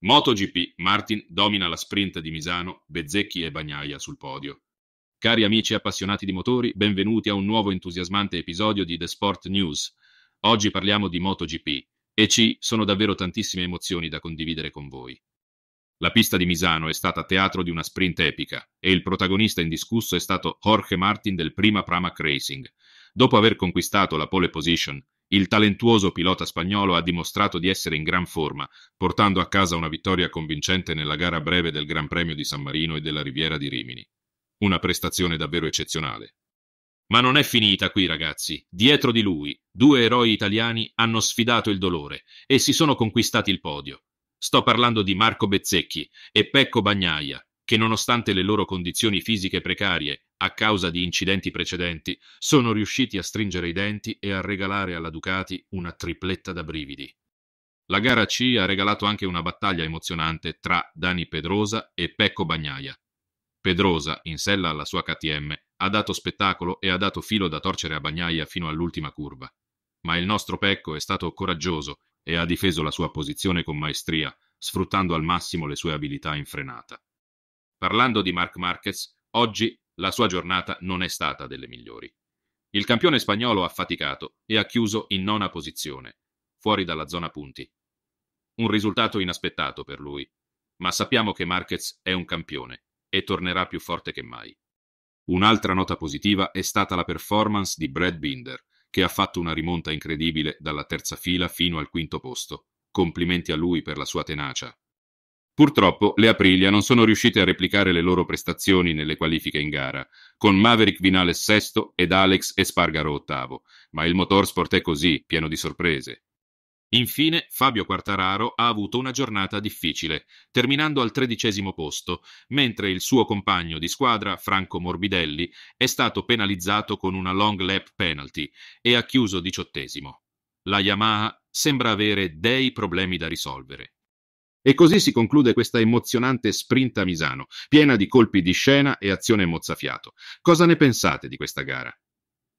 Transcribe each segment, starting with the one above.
MotoGP, Martin domina la sprint di Misano, Bezzecchi e Bagnaia sul podio. Cari amici appassionati di motori, benvenuti a un nuovo entusiasmante episodio di The Sport News. Oggi parliamo di MotoGP e ci sono davvero tantissime emozioni da condividere con voi. La pista di Misano è stata teatro di una sprint epica e il protagonista indiscusso è stato Jorge Martin del prima Pramac Racing, Dopo aver conquistato la pole position, il talentuoso pilota spagnolo ha dimostrato di essere in gran forma, portando a casa una vittoria convincente nella gara breve del Gran Premio di San Marino e della Riviera di Rimini. Una prestazione davvero eccezionale. Ma non è finita qui, ragazzi. Dietro di lui, due eroi italiani hanno sfidato il dolore e si sono conquistati il podio. Sto parlando di Marco Bezzecchi e Pecco Bagnaia, che nonostante le loro condizioni fisiche precarie a causa di incidenti precedenti, sono riusciti a stringere i denti e a regalare alla Ducati una tripletta da brividi. La gara C ha regalato anche una battaglia emozionante tra Dani Pedrosa e Pecco Bagnaia. Pedrosa, in sella alla sua KTM, ha dato spettacolo e ha dato filo da torcere a Bagnaia fino all'ultima curva. Ma il nostro Pecco è stato coraggioso e ha difeso la sua posizione con maestria, sfruttando al massimo le sue abilità in frenata. Parlando di Mark Marquez, oggi la sua giornata non è stata delle migliori. Il campione spagnolo ha faticato e ha chiuso in nona posizione, fuori dalla zona punti. Un risultato inaspettato per lui, ma sappiamo che Marquez è un campione e tornerà più forte che mai. Un'altra nota positiva è stata la performance di Brad Binder, che ha fatto una rimonta incredibile dalla terza fila fino al quinto posto. Complimenti a lui per la sua tenacia, Purtroppo le Aprilia non sono riuscite a replicare le loro prestazioni nelle qualifiche in gara, con Maverick Vinales sesto ed Alex Espargaro ottavo, ma il motorsport è così, pieno di sorprese. Infine, Fabio Quartararo ha avuto una giornata difficile, terminando al tredicesimo posto, mentre il suo compagno di squadra, Franco Morbidelli, è stato penalizzato con una long lap penalty e ha chiuso diciottesimo. La Yamaha sembra avere dei problemi da risolvere. E così si conclude questa emozionante sprint a Misano, piena di colpi di scena e azione mozzafiato. Cosa ne pensate di questa gara?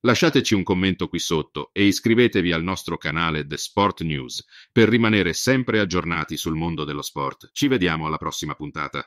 Lasciateci un commento qui sotto e iscrivetevi al nostro canale The Sport News per rimanere sempre aggiornati sul mondo dello sport. Ci vediamo alla prossima puntata.